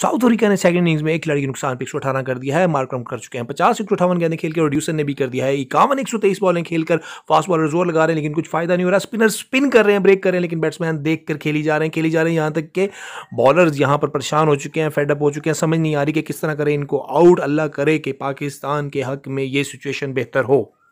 south Africa ने second innings में एक खिलाड़ी के नुकसान पर एक सौ अठारह कर दिया है मार्क्रम कर चुके हैं पचास एक सौ अठावन गेंदें खेल और ड्यूसन ने भी कर दिया है इक्यावन एक सौ तेईस बॉलें खेलकर फास्ट बॉलर जोर लगा रहे हैं लेकिन कुछ फायदा नहीं हो रहा स्पिनर स्पिन कर रहे हैं ब्रेक कर रहे हैं लेकिन बैट्समैन देख कर खेली जा रहे हैं खेली जा रहे हैं यहाँ तक के बॉलर्स यहाँ पर परेशान हो चुके हैं फेडअप हो चुके हैं समझ नहीं आ रही कि किस तरह करें इनको आउट अल्लाह करे कि पाकिस्तान के हक में ये सिचुएशन बेहतर हो